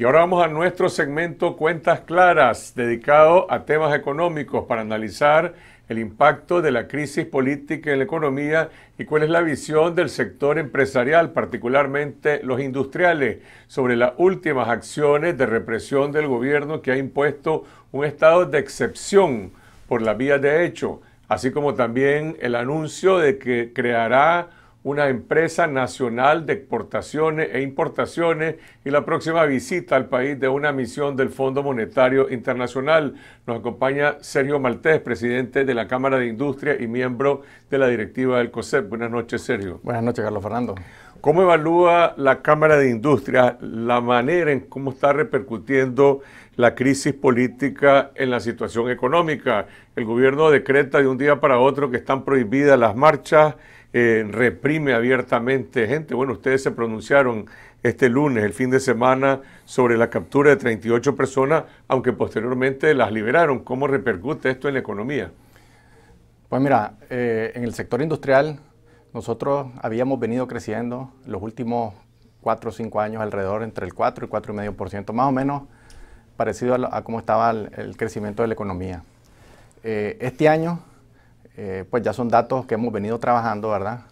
Y ahora vamos a nuestro segmento Cuentas Claras, dedicado a temas económicos para analizar el impacto de la crisis política en la economía y cuál es la visión del sector empresarial, particularmente los industriales, sobre las últimas acciones de represión del gobierno que ha impuesto un estado de excepción por la vía de hecho, así como también el anuncio de que creará una empresa nacional de exportaciones e importaciones y la próxima visita al país de una misión del Fondo Monetario Internacional. Nos acompaña Sergio Maltés, presidente de la Cámara de Industria y miembro de la directiva del COSEP. Buenas noches, Sergio. Buenas noches, Carlos Fernando. ¿Cómo evalúa la Cámara de Industria la manera en cómo está repercutiendo la crisis política en la situación económica? El gobierno decreta de un día para otro que están prohibidas las marchas, eh, reprime abiertamente gente. Bueno, ustedes se pronunciaron este lunes, el fin de semana, sobre la captura de 38 personas, aunque posteriormente las liberaron. ¿Cómo repercute esto en la economía? Pues mira, eh, en el sector industrial nosotros habíamos venido creciendo los últimos 4 o 5 años alrededor entre el 4 y 4,5%, más o menos parecido a, cómo estaba el, crecimiento de la economía. Eh, este año eh, pues ya son datos que hemos venido trabajando, ¿verdad?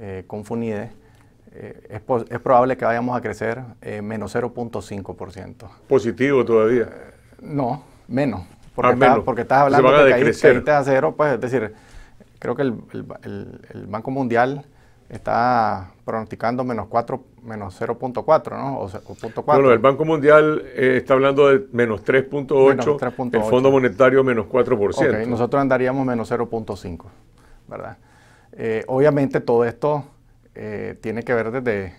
Eh, con FUNIDE. Eh, es, probable que vayamos a crecer menos 0.5%. ¿Positivo todavía? no, menos. Porque, ah, menos. porque estás hablando de que caíste a cero, pues es decir, creo que el Banco Mundial está pronosticando menos 4, menos 0.4, ¿no? O, Bueno, el Banco Mundial eh, está hablando de menos 3.8, el Fondo Monetario menos 4%. Okay, nosotros andaríamos menos 0.5, ¿verdad? Eh, obviamente todo esto eh, tiene que ver desde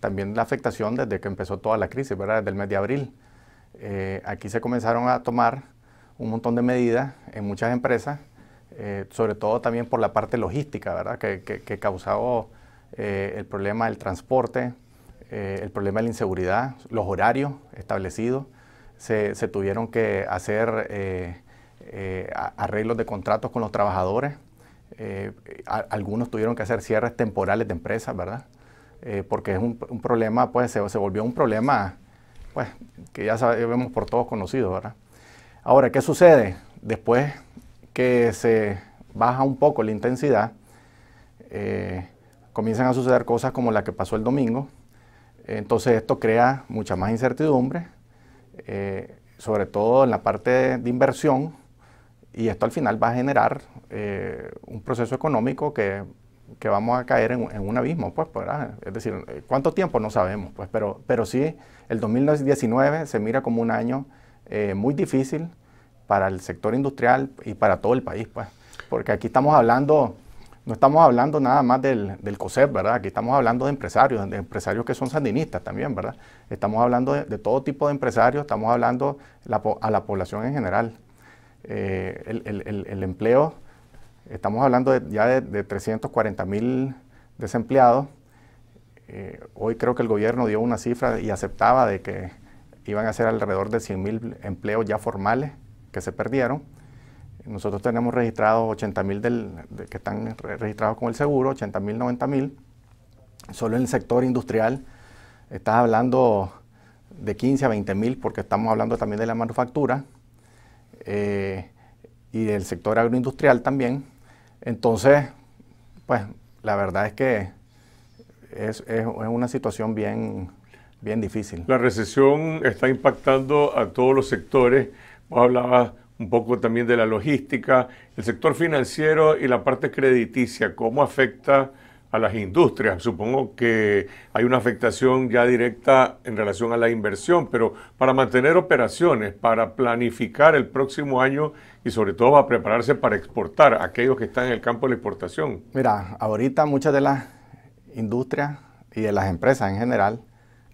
también la afectación desde que empezó toda la crisis, ¿verdad? Desde el mes de abril. aquí se comenzaron a tomar un montón de medidas en muchas empresas eh, sobre todo también por la parte logística, ¿verdad? Que, que, eh, el problema del transporte, eh, el problema de la inseguridad, los horarios establecidos, se, tuvieron que hacer arreglos de contratos con los trabajadores, algunos tuvieron que hacer cierres temporales de empresas, ¿verdad? porque es un, problema, pues se, volvió un problema, pues que ya sabemos por todos conocidos, ¿verdad? Ahora, ¿qué sucede? Después que se baja un poco la intensidad, eh, comienzan a suceder cosas como la que pasó el domingo. Entonces esto crea mucha más incertidumbre, eh, sobre todo en la parte de, inversión, y esto al final va a generar eh, un proceso económico que, vamos a caer en, un abismo, pues, pues Es decir, ¿cuánto tiempo? No sabemos, pues, pero, pero sí, el 2019 se mira como un año muy difícil, para el sector industrial y para todo el país, pues. Porque aquí estamos hablando, no estamos hablando nada más del, del COSEP, ¿verdad? Aquí estamos hablando de empresarios, de empresarios que son sandinistas también, ¿verdad? Estamos hablando de, todo tipo de empresarios, estamos hablando a la población en general. Eh, el, empleo, estamos hablando ya de, 340 mil desempleados. Eh, hoy creo que el gobierno dio una cifra y aceptaba de que iban a ser alrededor de 100 mil empleos ya formales que se perdieron. Nosotros tenemos registrados 80.000 de, que están registrados con el seguro, 80.000, 90.000. Solo en el sector industrial estás hablando de 15 a mil porque estamos hablando también de la manufactura eh, y del sector agroindustrial también. Entonces, pues la verdad es que es, una situación bien, bien difícil. La recesión está impactando a todos los sectores hablabas un poco también de la logística, el sector financiero y la parte crediticia, ¿cómo afecta a las industrias? Supongo que hay una afectación ya directa en relación a la inversión, pero para mantener operaciones, para planificar el próximo año y sobre todo para prepararse para exportar a aquellos que están en el campo de la exportación. Mira, ahorita muchas de las industrias y de las empresas en general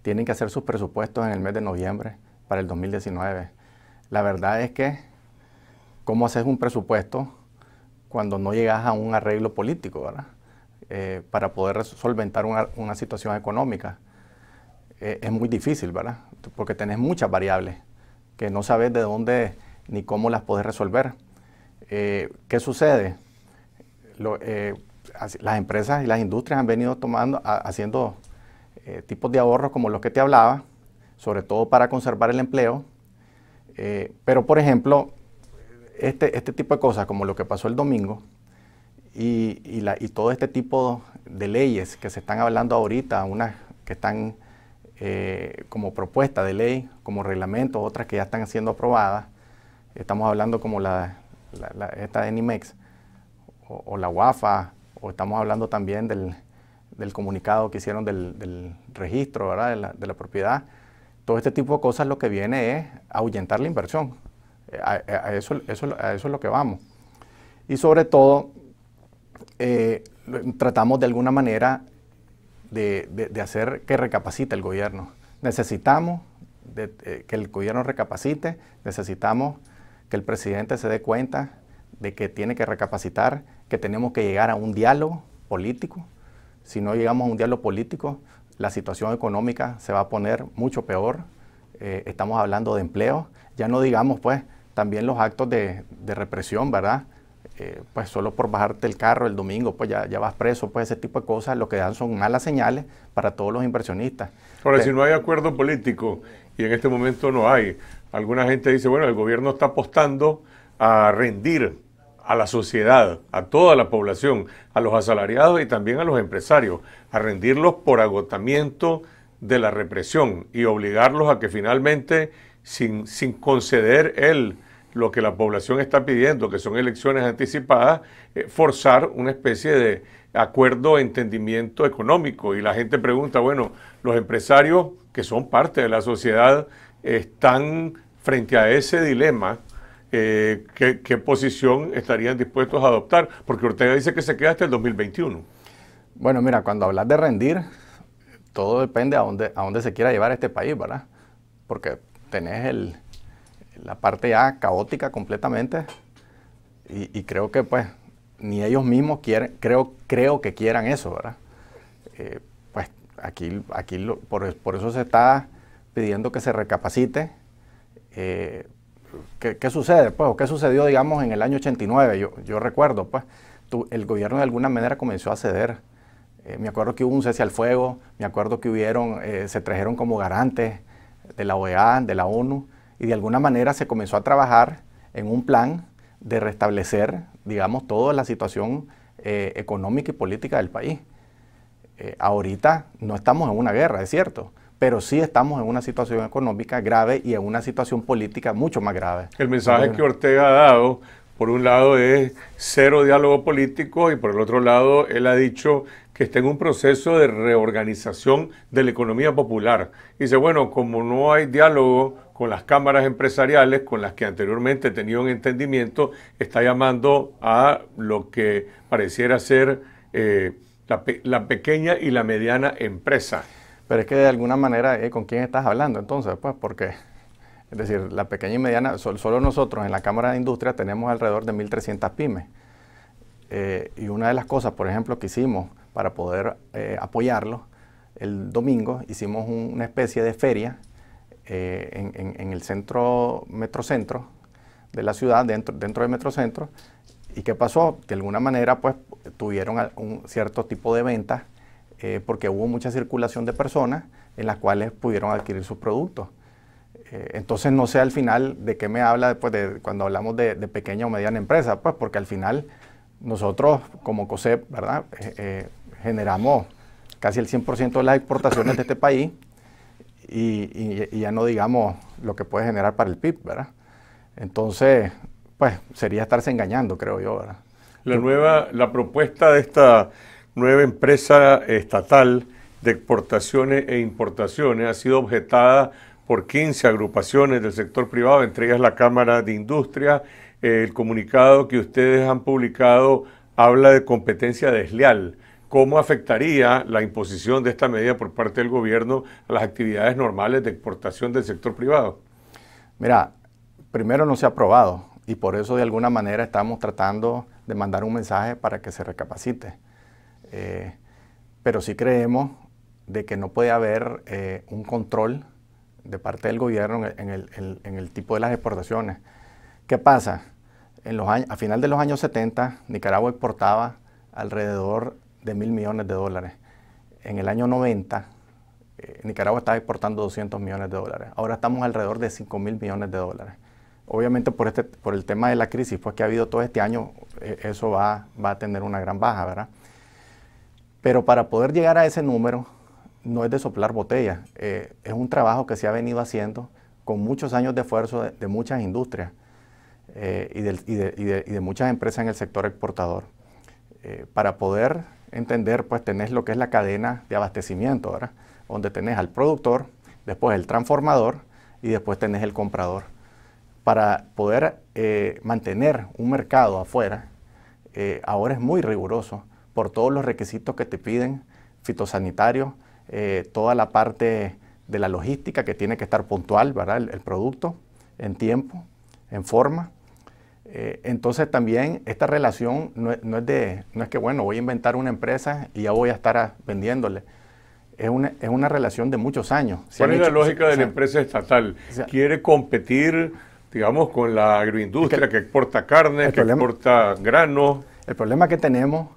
tienen que hacer sus presupuestos en el mes de noviembre para el 2019 la verdad es que, ¿cómo haces un presupuesto cuando no llegas a un arreglo político, ¿verdad? Eh, para poder solventar una, situación económica. Eh, es muy difícil, ¿verdad? Porque tenés muchas variables que no sabes de dónde ni cómo las podés resolver. Eh, ¿Qué sucede? las empresas y las industrias han venido tomando, haciendo tipos de ahorros como los que te hablaba, sobre todo para conservar el empleo, eh, pero, por ejemplo, este, este, tipo de cosas, como lo que pasó el domingo, y, todo este tipo de leyes que se están hablando ahorita, unas que están eh, como propuesta de ley, como reglamento, otras que ya están siendo aprobadas, estamos hablando como esta de NIMEX, o, la UAFA, o estamos hablando también del, comunicado que hicieron del, registro de la propiedad, todo este tipo de cosas lo que viene es ahuyentar la inversión. Eh, a, eso, eso, eso es lo que vamos. Y sobre todo, eh, tratamos de alguna manera de, hacer que recapacite el gobierno. Necesitamos eh, que el gobierno recapacite, necesitamos que el presidente se dé cuenta de que tiene que recapacitar, que tenemos que llegar a un diálogo político. Si no llegamos a un diálogo político, la situación económica se va a poner mucho peor. Eh, estamos hablando de empleo, ya no digamos pues también los actos de, represión, ¿verdad? Eh, pues solo por bajarte el carro el domingo, pues ya, ya, vas preso, pues ese tipo de cosas lo que dan son malas señales para todos los inversionistas. Ahora, si no hay acuerdo político, y en este momento no hay, alguna gente dice, bueno, el gobierno está apostando a rendir a la sociedad, a toda la población, a los asalariados y también a los empresarios, a rendirlos por agotamiento de la represión y obligarlos a que finalmente, sin, sin conceder él lo que la población está pidiendo, que son elecciones anticipadas, eh, forzar una especie de acuerdo, entendimiento económico. Y la gente pregunta, bueno, los empresarios que son parte de la sociedad están frente a ese dilema eh, qué, posición estarían dispuestos a adoptar, porque Ortega dice que se queda hasta el 2021. Bueno, mira, cuando hablas de rendir, todo depende a dónde, a dónde se quiera llevar este país, ¿verdad? Porque tenés el, la parte ya caótica completamente y, creo que pues ni ellos mismos quieren, creo, creo que quieran eso, ¿verdad? Eh, pues aquí, aquí por, por, eso se está pidiendo que se recapacite. Eh, ¿qué, sucede? Pues, ¿Qué sucedió, digamos, en el año 89? Yo, recuerdo, pues, el gobierno de alguna manera comenzó a ceder. Eh, me acuerdo que hubo un cese al fuego, me acuerdo que hubieron, eh, se trajeron como garantes de la OEA, de la ONU, y de alguna manera se comenzó a trabajar en un plan de restablecer, digamos, toda la situación eh, económica y política del país. ahorita no estamos en una guerra, es cierto, pero sí estamos en una situación económica grave y en una situación política mucho más grave. El mensaje que Ortega ha dado, por un lado, es cero diálogo político y por el otro lado, él ha dicho que está en un proceso de reorganización de la economía popular. Y dice, bueno, como no hay diálogo con las cámaras empresariales, con las que anteriormente tenía un entendimiento, está llamando a lo que pareciera ser eh, la pequeña y la mediana empresa. Pero es que de alguna manera, eh, ¿con quién estás hablando entonces? Pues porque, es decir, la pequeña y mediana, solo nosotros en la Cámara de Industria tenemos alrededor de 1.300 pymes. Eh, y una de las cosas, por ejemplo, que hicimos para poder eh, apoyarlo el domingo hicimos una especie de feria en, en, en, el centro, metrocentro de la ciudad, dentro, dentro del metrocentro. ¿Y qué pasó? De alguna manera, pues, tuvieron un cierto tipo de ventas eh, porque hubo mucha circulación de personas en las cuales pudieron adquirir sus productos. Eh, entonces no sé al final de qué me habla después de cuando hablamos de, pequeña o mediana empresa, pues porque al final nosotros como COSEP, ¿verdad? Eh, generamos casi el 100% de las exportaciones de este país y, y, ya no digamos lo que puede generar para el PIB, ¿verdad? Entonces, pues sería estarse engañando, creo yo, ¿verdad? La nueva, la propuesta de esta nueva empresa estatal de exportaciones e importaciones ha sido objetada por 15 agrupaciones del sector privado, entre ellas la Cámara de Industria. El comunicado que ustedes han publicado habla de competencia desleal. ¿Cómo afectaría la imposición de esta medida por parte del gobierno a las actividades normales de exportación del sector privado? Mira, primero no se ha aprobado y por eso de alguna manera estamos tratando de mandar un mensaje para que se recapacite. Eh, pero sí creemos de que no puede haber eh, un control de parte del gobierno en el, tipo de las exportaciones. ¿Qué pasa? En los a final de los años 70, Nicaragua exportaba alrededor de mil millones de dólares. En el año 90, eh, Nicaragua estaba exportando 200 millones de dólares. Ahora estamos alrededor de 5 mil millones de dólares. Obviamente por, este, por el tema de la crisis pues, que ha habido todo este año, eso va a tener una gran baja, ¿verdad? Pero para poder llegar a ese número, no es de soplar botella, eh, es un trabajo que se ha venido haciendo con muchos años de esfuerzo de, muchas industrias eh, y, de, muchas empresas en el sector exportador, eh, para poder entender, pues tenés lo que es la cadena de abastecimiento, ahora donde tenés al productor, después el transformador y después tenés el comprador. Para poder mantener un mercado afuera, ahora es muy riguroso por todos los requisitos que te piden, fitosanitarios, eh, toda la parte de la logística que tiene que estar puntual, ¿verdad? El, producto en tiempo, en forma. Eh, entonces también esta relación no, es de, no es que, bueno, voy a inventar una empresa y ya voy a estar vendiéndole. Es una, es una, relación de muchos años. ¿Cuál es la lógica de la empresa estatal? ¿Quiere competir, digamos, con la agroindustria que, exporta carne, que exporta grano. El problema que tenemos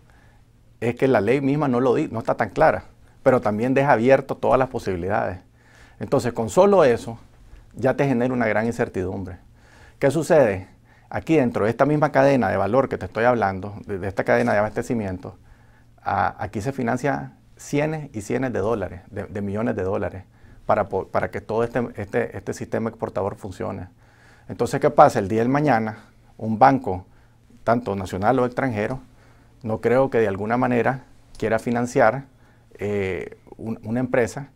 es que la ley misma no, lo no está tan clara, pero también deja abierto todas las posibilidades. Entonces, con solo eso, ya te genera una gran incertidumbre. ¿Qué sucede? Aquí dentro de esta misma cadena de valor que te estoy hablando, de esta cadena de abastecimiento, aquí se financia cientos y cientos de dólares, de, millones de dólares, para, que todo este, este, este sistema exportador funcione. Entonces, ¿qué pasa? El día del mañana, un banco, tanto nacional o extranjero, no creo que de alguna manera quiera financiar eh, una empresa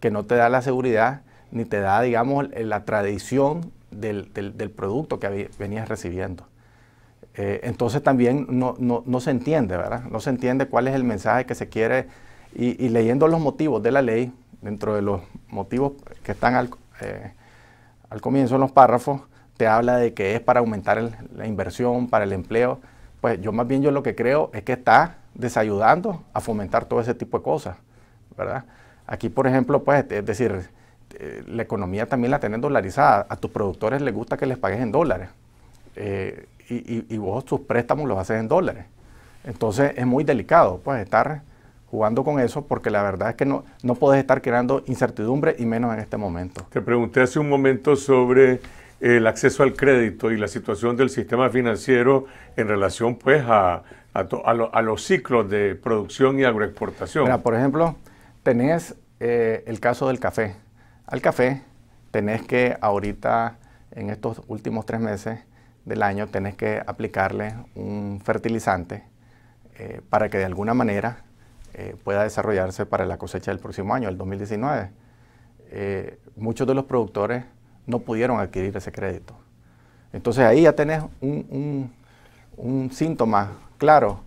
que no te da la seguridad ni te da, digamos, la tradición del, producto que venías recibiendo. Eh, entonces también no, se entiende, ¿verdad? No se entiende cuál es el mensaje que se quiere y, leyendo los motivos de la ley, dentro de los motivos que están al, eh, comienzo en los párrafos, te habla de que es para aumentar la inversión, para el empleo, pues yo más bien yo lo que creo es que está desayudando a fomentar todo ese tipo de cosas, ¿verdad? Aquí, por ejemplo, pues, es decir, eh, la economía también la tienen dolarizada. A tus productores les gusta que les pagues en dólares. Eh, y, vos tus préstamos los haces en dólares. Entonces es muy delicado, pues, estar jugando con eso porque la verdad es que no, no podés estar creando incertidumbre y menos en este momento. Te pregunté hace un momento sobre el acceso al crédito y la situación del sistema financiero en relación pues a, los ciclos de producción y agroexportación. Mira, por ejemplo, tenés eh, el caso del café. Al café tenés que ahorita, en estos últimos tres meses del año, tenés que aplicarle un fertilizante eh, para que de alguna manera eh, pueda desarrollarse para la cosecha del próximo año, el 2019. muchos de los productores no pudieron adquirir ese crédito. Entonces ahí ya tenés un, síntoma claro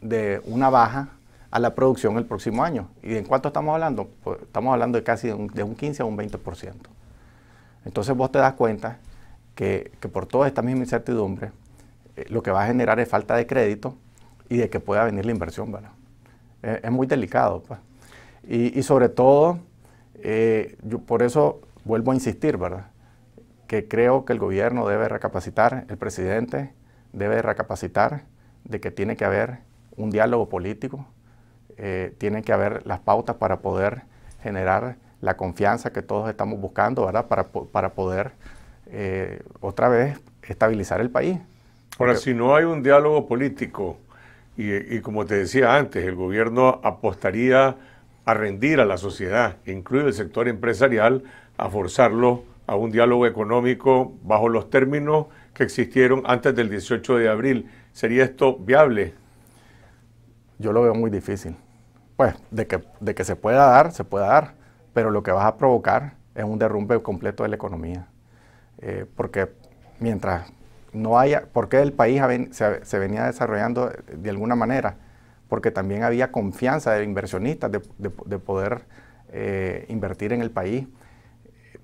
de una baja a la producción el próximo año. ¿Y en cuánto estamos hablando? Pues, estamos hablando de casi de un, 15 a un 20%. Entonces vos te das cuenta que, por toda esta misma incertidumbre, eh, lo que va a generar es falta de crédito y de que pueda venir la inversión. ¿verdad? es muy delicado. Pues. Y, sobre todo, eh, yo por eso vuelvo a insistir, ¿verdad? creo que el gobierno debe recapacitar, el presidente debe recapacitar de que tiene que haber un diálogo político, tienen eh, tiene que haber las pautas para poder generar la confianza que todos estamos buscando, ¿verdad? Para, para poder eh, otra vez estabilizar el país. Ahora, si no hay un diálogo político, y, y, como te decía antes, el gobierno apostaría a rendir a la sociedad, incluido el sector empresarial, a forzarlo a un diálogo económico bajo los términos que existieron antes del 18 de abril. ¿Sería esto viable? Yo lo veo muy difícil. Pues de que, se pueda dar, se pueda dar, pero lo que vas a provocar es un derrumbe completo de la economía. Eh, porque mientras no haya, porque el país se, venía desarrollando de alguna manera, porque también había confianza de inversionistas de, poder eh, invertir en el país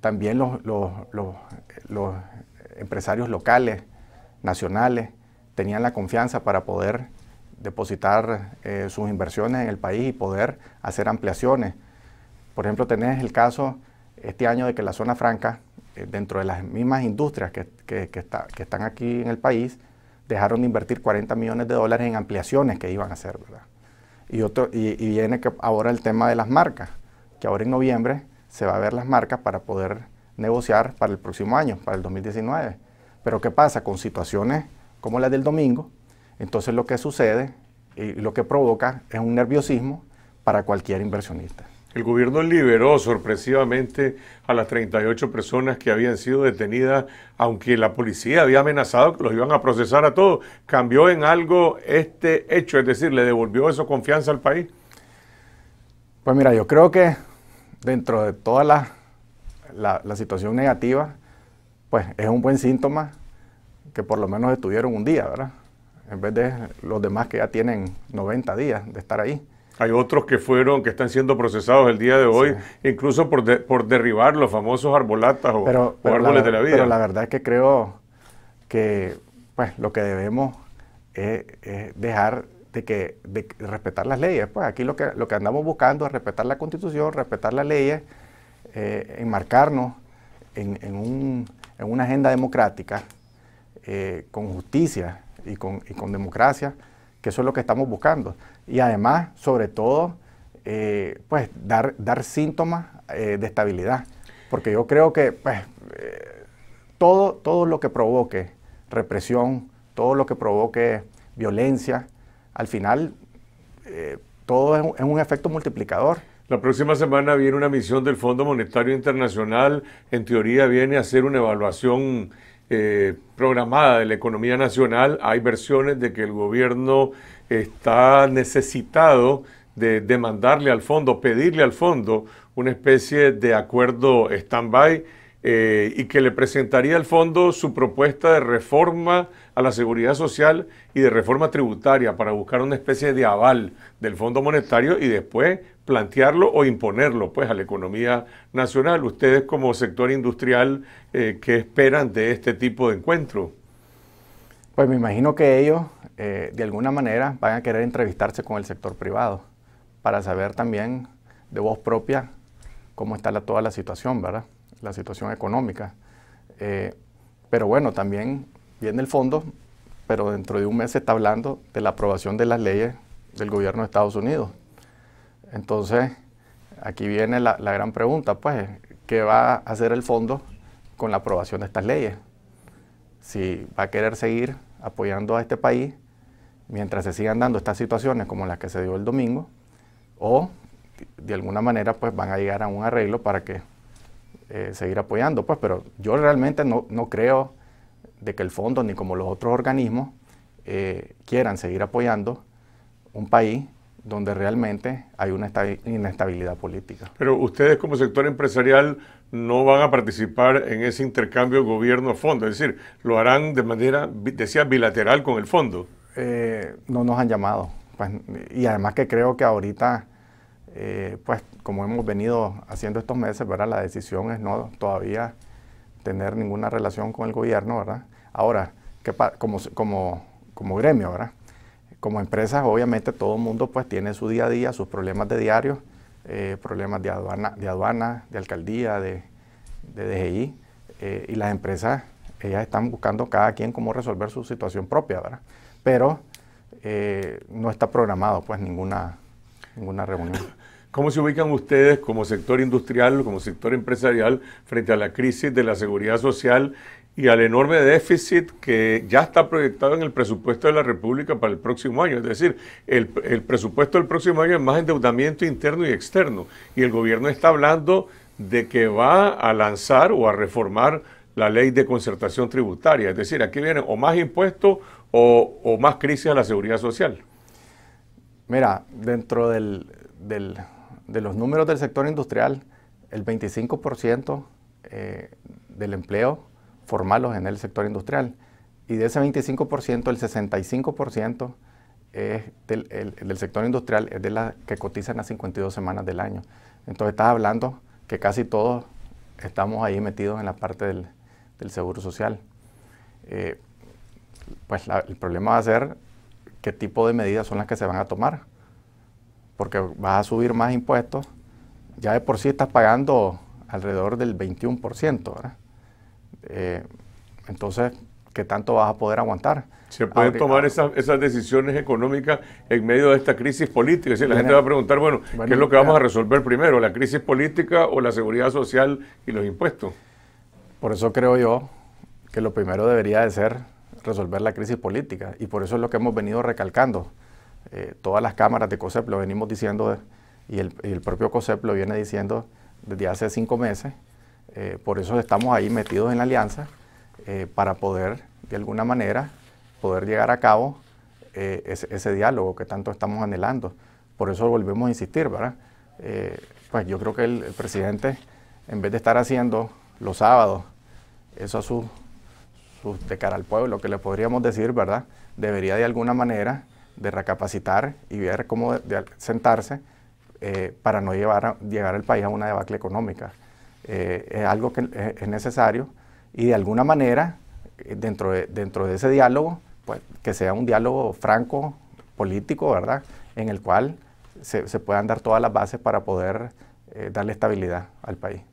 también los, empresarios locales, nacionales, tenían la confianza para poder depositar eh, sus inversiones en el país y poder hacer ampliaciones. Por ejemplo, tenés el caso este año de que la zona franca, eh, dentro de las mismas industrias que, están aquí en el país, dejaron de invertir 40 millones de dólares en ampliaciones que iban a hacer, ¿verdad? Y, otro, y, y viene que ahora el tema de las marcas, que ahora en noviembre se va a ver las marcas para poder negociar para el próximo año, para el 2019. Pero ¿qué pasa con situaciones como la del domingo? Entonces lo que sucede y lo que provoca es un nerviosismo para cualquier inversionista. El gobierno liberó sorpresivamente a las 38 personas que habían sido detenidas, aunque la policía había amenazado que los iban a procesar a todos. ¿Cambió en algo este hecho? Es decir, ¿le devolvió eso confianza al país? Pues mira, yo creo que dentro de toda la, situación negativa, pues es un buen síntoma que por lo menos estuvieron un día, ¿verdad? En vez de los demás que ya tienen 90 días de estar ahí. Hay otros que fueron, que están siendo procesados el día de hoy, incluso por, por, derribar los famosos arbolatas o, árboles de la vida. Pero la verdad es que creo que pues, lo que debemos es dejar de que de respetar las leyes. Pues aquí lo que, lo que andamos buscando es respetar la constitución, respetar las leyes, eh, enmarcarnos en, una agenda democrática, eh, con justicia y con, y con, democracia, que eso es lo que estamos buscando. Y además, sobre todo, eh, pues dar, dar síntomas de estabilidad. Porque yo creo que pues, todo, todo lo que provoque represión, todo lo que provoque violencia, al final eh, todo es un, efecto multiplicador. La próxima semana viene una misión del Fondo Monetario Internacional, en teoría viene a hacer una evaluación eh, programada de la economía nacional. Hay versiones de que el gobierno está necesitado de demandarle al fondo, pedirle al fondo una especie de acuerdo stand-by eh, y que le presentaría al fondo su propuesta de reforma a la seguridad social y de reforma tributaria para buscar una especie de aval del Fondo Monetario y después plantearlo o imponerlo pues a la economía nacional. Ustedes como sector industrial, eh, ¿qué esperan de este tipo de encuentro? Pues me imagino que ellos eh, de alguna manera van a querer entrevistarse con el sector privado para saber también de voz propia cómo está la, toda la situación, ¿verdad? la situación económica. Eh, pero bueno, también viene el fondo, pero dentro de un mes se está hablando de la aprobación de las leyes del gobierno de Estados Unidos. Entonces, aquí viene la, la gran pregunta, pues, ¿qué va a hacer el fondo con la aprobación de estas leyes? Si va a querer seguir apoyando a este país mientras se sigan dando estas situaciones como las que se dio el domingo, o de alguna manera pues van a llegar a un arreglo para que eh, seguir apoyando, pues, pero yo realmente no, creo de que el fondo ni como los otros organismos eh, quieran seguir apoyando un país donde realmente hay una inestabilidad política. Pero ustedes como sector empresarial no van a participar en ese intercambio gobierno-fondo, es decir, lo harán de manera, decía, bilateral con el fondo. Eh, no nos han llamado. Pues, y además que creo que ahorita eh, pues como hemos venido haciendo estos meses, La decisión es no todavía tener ninguna relación con el gobierno, ¿verdad? Ahora, que como, como, gremio, ¿verdad? Como empresas, obviamente todo el mundo pues tiene su día a día, sus problemas de diario, eh, problemas de aduana, de aduana, de alcaldía, de, de DGI, eh, y las empresas, ellas están buscando cada quien cómo resolver su situación propia, ¿verdad? Pero no está programado pues ninguna, ninguna reunión. ¿Cómo se ubican ustedes como sector industrial, como sector empresarial, frente a la crisis de la seguridad social y al enorme déficit que ya está proyectado en el presupuesto de la República para el próximo año? Es decir, el, presupuesto del próximo año es más endeudamiento interno y externo. Y el gobierno está hablando de que va a lanzar o a reformar la ley de concertación tributaria. Es decir, aquí vienen o más impuestos o, más crisis a la seguridad social. Mira, dentro del de los números del sector industrial, el 25% eh, del empleo formal lo genera el sector industrial. Y de ese 25%, el 65% del, sector industrial es de las que cotizan las 52 semanas del año. Entonces estás hablando que casi todos estamos ahí metidos en la parte del, seguro social. Eh, pues el problema va a ser qué tipo de medidas son las que se van a tomar porque vas a subir más impuestos, ya de por sí estás pagando alrededor del 21%, eh, entonces, ¿qué tanto vas a poder aguantar? Se pueden tomar esas, decisiones económicas en medio de esta crisis política. Es decir, la gente va a preguntar, bueno ¿qué es lo que vamos a resolver primero? ¿La crisis política o la seguridad social y los impuestos? Por eso creo yo que lo primero debería de ser resolver la crisis política. Y por eso es lo que hemos venido recalcando. Eh, todas las cámaras de COSEP lo venimos diciendo y el, propio COSEP lo viene diciendo desde hace cinco meses. Eh, por eso estamos ahí metidos en la alianza eh, para poder, de alguna manera, poder llegar a cabo ese, diálogo que tanto estamos anhelando. Por eso volvemos a insistir, ¿verdad? pues yo creo que el, presidente, en vez de estar haciendo los sábados, eso su, de cara al pueblo, que le podríamos decir, ¿verdad? Debería de alguna manera de recapacitar y ver cómo sentarse eh, para no llevar llegar al país a una debacle económica. Eh, es algo que es, necesario y de alguna manera, eh, dentro de, dentro de ese diálogo, pues, que sea un diálogo franco, político, ¿verdad? En el cual se, puedan dar todas las bases para poder darle estabilidad al país.